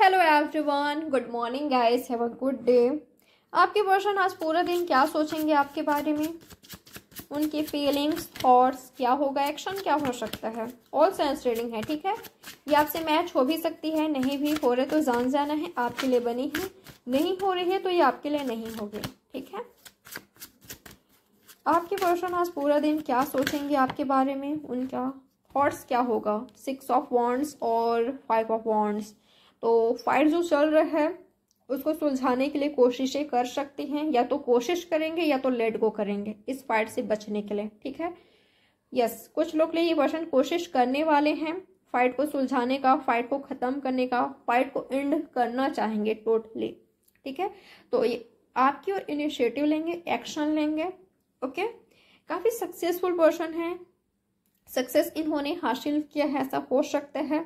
hello everyone good morning guys have a good day आपके person आज पूरा दिन क्या सोचेंगे आपके बारे में उनकी फीलिंग्स थॉट्स क्या होगा एक्शन क्या हो सकता है ऑल सेंस रीडिंग है ठीक है ये आपसे मैच हो भी सकती है नहीं भी हो रहे तो जान जाना है आपके लिए बनी है नहीं हो रही है तो ये आपके लिए नहीं होगी ठीक है आपके पर्सन आज पूरा दिन क्या सोचेंगे आपके बारे में उनका थॉट्स क्या होगा सिक्स ऑफ वॉन्ट्स और फाइव ऑफ वॉन्ट्स तो फाइट जो चल रहा है उसको सुलझाने के लिए कोशिशें कर सकती हैं या तो कोशिश करेंगे या तो लेट गो करेंगे इस फाइट से बचने के लिए ठीक है यस कुछ लोग लिए ये पर्सन कोशिश करने वाले हैं फाइट को सुलझाने का फाइट को ख़त्म करने का फाइट को एंड करना चाहेंगे टोटली ठीक है तो ये आपकी और इनिशिएटिव लेंगे एक्शन लेंगे ओके काफ़ी सक्सेसफुल पर्सन है सक्सेस इन्होंने हासिल किया है ऐसा हो सकता है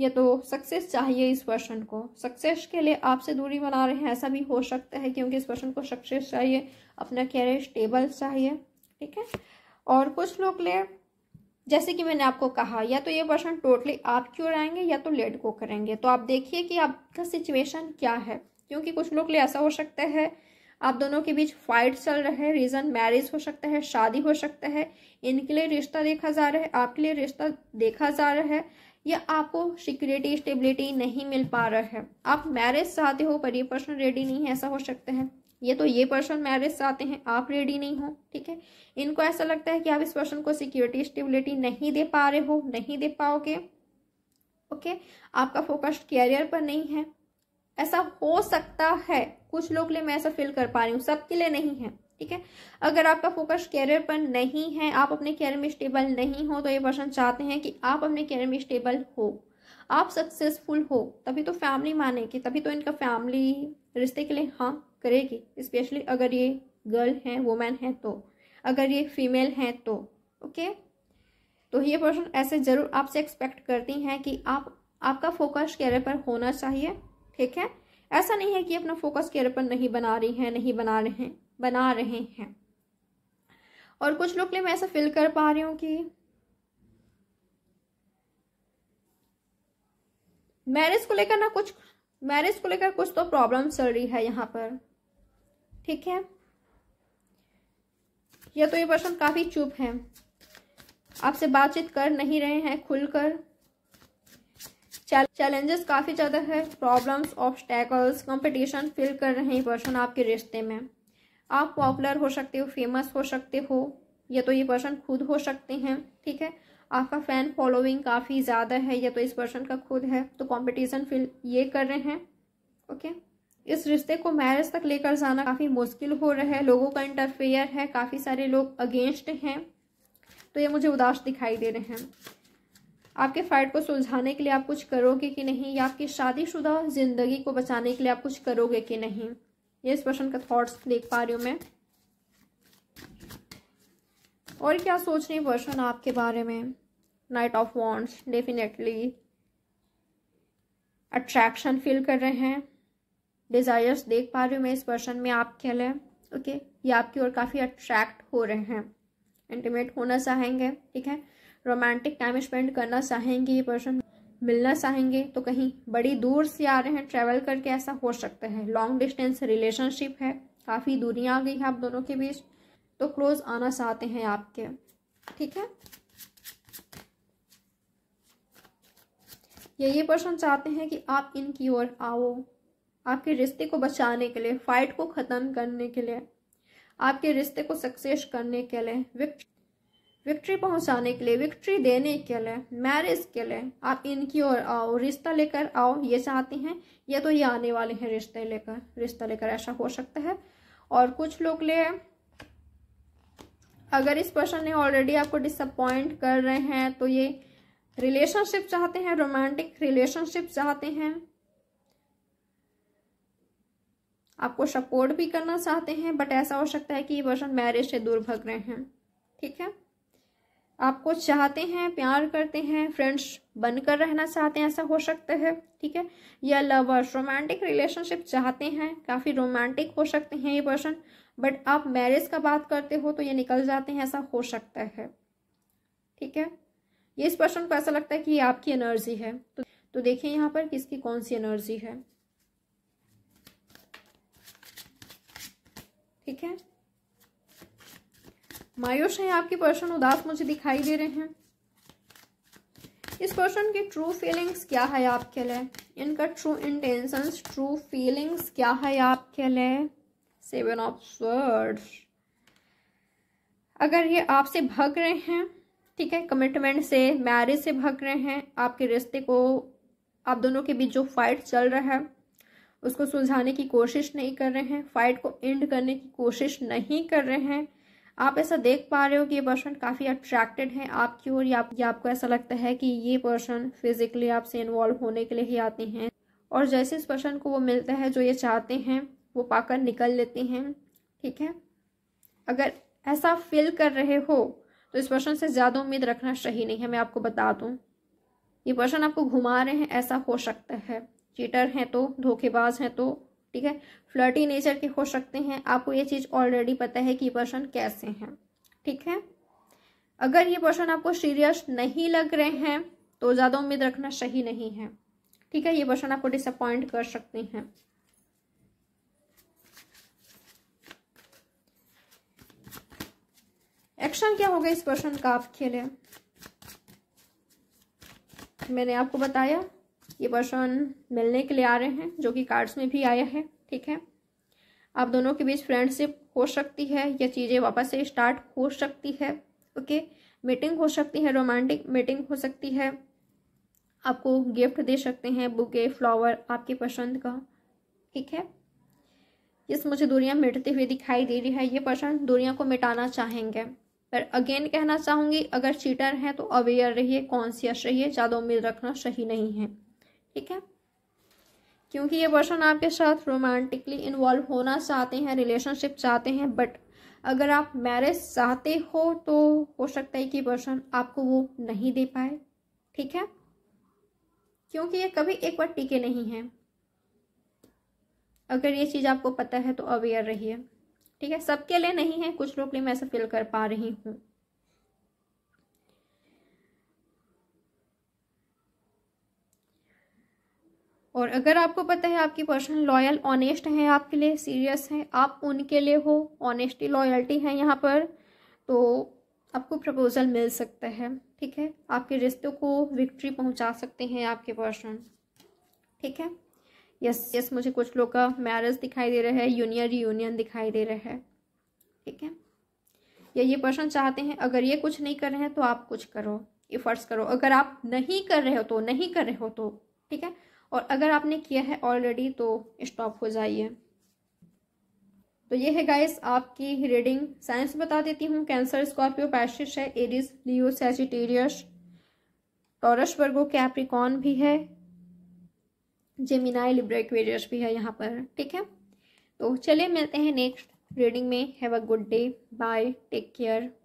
या तो सक्सेस चाहिए इस पर्सन को सक्सेस के लिए आपसे दूरी बना रहे हैं ऐसा भी हो सकता है क्योंकि इस पर्सन को सक्सेस चाहिए अपना कैरियर स्टेबल चाहिए ठीक है और कुछ लोग ले जैसे कि मैंने आपको कहा या तो ये पर्सन टोटली आपकी ओर आएंगे या तो लेट को करेंगे तो आप देखिए कि आपका सिचुएशन क्या है क्योंकि कुछ लोग लिए ऐसा हो सकता है आप दोनों के बीच फाइट चल रहे है रीज़न मैरिज हो सकता है शादी हो सकता है इनके लिए रिश्ता देखा जा रहा है आपके लिए रिश्ता देखा जा रहा है या आपको सिक्योरिटी स्टेबिलिटी नहीं मिल पा रहा है आप मैरिज चाहते हो पर ये पर्सन रेडी नहीं है ऐसा हो सकता है ये तो ये पर्सन मैरिज चाहते हैं आप रेडी नहीं हो ठीक है इनको ऐसा लगता है कि आप इस पर्सन को सिक्योरिटी स्टेबिलिटी नहीं दे पा रहे हो नहीं दे पाओगे ओके आपका फोकस कैरियर पर नहीं है ऐसा हो सकता है कुछ लोग लिए मैं ऐसा फील कर पा रही हूँ सबके लिए नहीं है ठीक है अगर आपका फोकस कैरियर पर नहीं है आप अपने कैरियर में स्टेबल नहीं हो तो ये पर्सन चाहते हैं कि आप अपने कैरियर में स्टेबल हो आप सक्सेसफुल हो तभी तो फैमिली मानेगी तभी तो इनका फैमिली रिश्ते के लिए हाँ करेगी स्पेशली अगर ये गर्ल हैं वुमेन है तो अगर ये फीमेल हैं तो ओके तो ये पर्सन ऐसे ज़रूर आपसे एक्सपेक्ट करती हैं कि आप आपका फोकस कैरियर पर होना चाहिए ठीक है ऐसा नहीं है कि अपना फोकस कैरियर पर नहीं बना रही हैं नहीं बना रहे हैं बना रहे हैं और कुछ लिए मैं ऐसा फील कर पा रही हूँ कि मैरिज को लेकर ना कुछ मैरिज को लेकर कुछ तो प्रॉब्लम चल रही है यहाँ पर ठीक है या तो ये पर्सन काफ़ी चुप है आपसे बातचीत कर नहीं रहे हैं खुलकर चैलेंजेस काफ़ी ज़्यादा है प्रॉब्लम्स ऑब्स्टेकल्स कंपटीशन फील कर रहे हैं पर्सन आपके रिश्ते में आप पॉपुलर हो सकते हो फेमस हो सकते हो या तो ये पर्सन खुद हो सकते हैं ठीक है आपका फैन फॉलोइंग काफ़ी ज़्यादा है या तो इस पर्सन का खुद है तो कंपटीशन फील ये कर रहे हैं ओके इस रिश्ते को मैरिज तक लेकर जाना काफ़ी मुश्किल हो रहा है लोगों का इंटरफेयर है काफ़ी सारे लोग अगेंस्ट हैं तो ये मुझे उदास दिखाई दे रहे हैं आपके फाइट को सुलझाने के लिए आप कुछ करोगे कि नहीं या आपकी शादीशुदा ज़िंदगी को बचाने के लिए आप कुछ करोगे कि नहीं ये इस क्वेश्चन का थॉट्स देख पा रही हूँ मैं और क्या सोच रही पर्सन आपके बारे में knight of wands definitely attraction feel कर रहे हैं डिज़ायर्स देख पा रही हूँ मैं इस पर्सन में आपके लिए ओके ये आपकी ओर काफ़ी अट्रैक्ट हो रहे हैं इंटीमेट होना चाहेंगे ठीक है रोमांटिक टाइम स्पेंड करना चाहेंगे ये पर्सन मिलना चाहेंगे तो कहीं बड़ी दूर से आ रहे हैं ट्रैवल करके ऐसा हो सकता है लॉन्ग डिस्टेंस रिलेशनशिप है काफ़ी दूरियाँ आ गई है आप दोनों के बीच तो क्लोज आना चाहते हैं आपके ठीक है ये ये पर्सन चाहते हैं कि आप इनकी ओर आओ आपके रिश्ते को बचाने के लिए फाइट को ख़त्म करने के लिए आपके रिश्ते को सक्सेस करने के लिए विक्ट विक्ट्री पहुंचाने के लिए विक्ट्री देने के लिए मैरिज के लिए आप इनकी ओर आओ रिश्ता लेकर आओ ये चाहते हैं या तो ये आने वाले हैं रिश्ते लेकर रिश्ता लेकर ऐसा हो सकता है और कुछ लोग ले अगर इस पर्सन ने ऑलरेडी आपको डिसअपॉइंट कर रहे हैं तो ये रिलेशनशिप चाहते हैं रोमांटिक रिलेशनशिप चाहते हैं आपको सपोर्ट भी करना चाहते हैं बट ऐसा हो सकता है कि ये पर्सन मैरिज से दूर भग रहे हैं ठीक है आपको चाहते हैं प्यार करते हैं फ्रेंड्स बनकर रहना चाहते हैं ऐसा हो सकता है ठीक है या लवर्स रोमांटिक रिलेशनशिप चाहते हैं काफ़ी रोमांटिक हो सकते हैं ये पर्सन बट आप मैरिज का बात करते हो तो ये निकल जाते हैं ऐसा हो सकता है ठीक है ये इस पर्सन को ऐसा लगता है कि ये आपकी एनर्जी है तो, तो देखिए यहाँ पर किसकी कौन सी एनर्जी है ठीक है मायूस हैं आपके पर्सन उदास मुझे दिखाई दे रहे हैं इस पर्सन की ट्रू फीलिंग्स क्या है आपके लिए इनका ट्रू इंटेंशन ट्रू फीलिंग्स क्या है आपके लिए सेवन ऑफ स्वर्ड अगर ये आपसे भग रहे हैं ठीक है कमिटमेंट से मैरिज से भग रहे हैं आपके रिश्ते को आप दोनों के बीच जो फाइट चल रहा है उसको सुलझाने की कोशिश नहीं कर रहे हैं फाइट को एंड करने की कोशिश नहीं कर रहे हैं आप ऐसा देख पा रहे हो कि ये पर्सन काफ़ी अट्रैक्टेड है आपकी ओर या, या आपको ऐसा लगता है कि ये पर्सन फिजिकली आपसे इन्वॉल्व होने के लिए ही आते हैं और जैसे इस पर्सन को वो मिलता है जो ये चाहते हैं वो पाकर निकल लेते हैं ठीक है अगर ऐसा फील कर रहे हो तो इस पर्सन से ज़्यादा उम्मीद रखना सही नहीं है मैं आपको बता दूँ ये पर्सन आपको घुमा रहे हैं ऐसा हो सकता है चीटर हैं तो धोखेबाज हैं तो ठीक है फ्लर्टी नेचर के हो सकते हैं आपको ये चीज़ ऑलरेडी पता है कि पर्सन कैसे हैं ठीक है अगर ये पर्सन आपको सीरियस नहीं लग रहे हैं तो ज़्यादा उम्मीद रखना सही नहीं है ठीक है ये पर्सन आपको डिसअपॉइंट कर सकते हैं एक्शन क्या होगा इस पर्सन का आपके लिए मैंने आपको बताया ये पर्सन मिलने के लिए आ रहे हैं जो कि कार्ड्स में भी आया है ठीक है आप दोनों के बीच फ्रेंडशिप हो सकती है या चीज़ें वापस से स्टार्ट हो सकती है ओके मीटिंग हो सकती है रोमांटिक मीटिंग हो सकती है आपको गिफ्ट दे सकते हैं बुके फ्लावर आपके पसंद का ठीक है इस मुझे दूरियां मिटती हुई दिखाई दे रही है ये पर्सन दूरियां को मिटाना चाहेंगे पर अगेन कहना चाहूँगी अगर चीटर हैं तो अवेयर रहिए कॉन्सियस रहिए ज़्यादा उम्मीद रखना सही नहीं है ठीक है क्योंकि ये पर्सन आपके साथ रोमांटिकली इन्वॉल्व होना चाहते हैं रिलेशनशिप चाहते हैं बट अगर आप मैरिज चाहते हो तो हो सकता है कि पर्सन आपको वो नहीं दे पाए ठीक है क्योंकि ये कभी एक बार टिके नहीं है अगर ये चीज़ आपको पता है तो अवेयर रहिए ठीक है सबके लिए नहीं है कुछ लोग लिए मैं ऐसा फील कर पा रही हूँ और अगर आपको पता है आपकी पर्सन लॉयल ऑनेस्ट हैं आपके लिए सीरियस हैं आप उनके लिए हो ऑनेस्टी लॉयल्टी है यहाँ पर तो आपको प्रपोज़ल मिल सकता है ठीक है आपके रिश्तों को विक्ट्री पहुँचा सकते हैं आपके पर्सन ठीक है यस यस मुझे कुछ लोग का मैरिज दिखाई दे रहा है यूनियन रियूनियन दिखाई दे रहा है ठीक है या ये पर्सन चाहते हैं अगर ये कुछ नहीं कर रहे हैं तो आप कुछ करो एफर्ट्स करो अगर आप नहीं कर रहे हो तो नहीं कर रहे हो तो ठीक है और अगर आपने किया है ऑलरेडी तो स्टॉप हो जाइए तो ये है गाइस आपकी रीडिंग साइंस बता देती हूँ कैंसर स्कॉर्पियो पैशिश है Aries Leo Sagittarius Taurus Virgo Capricorn भी है जेमिनाई लिब्रेक्वेरियस भी है यहाँ पर ठीक है तो चलिए मिलते हैं नेक्स्ट रीडिंग में have a good day bye take care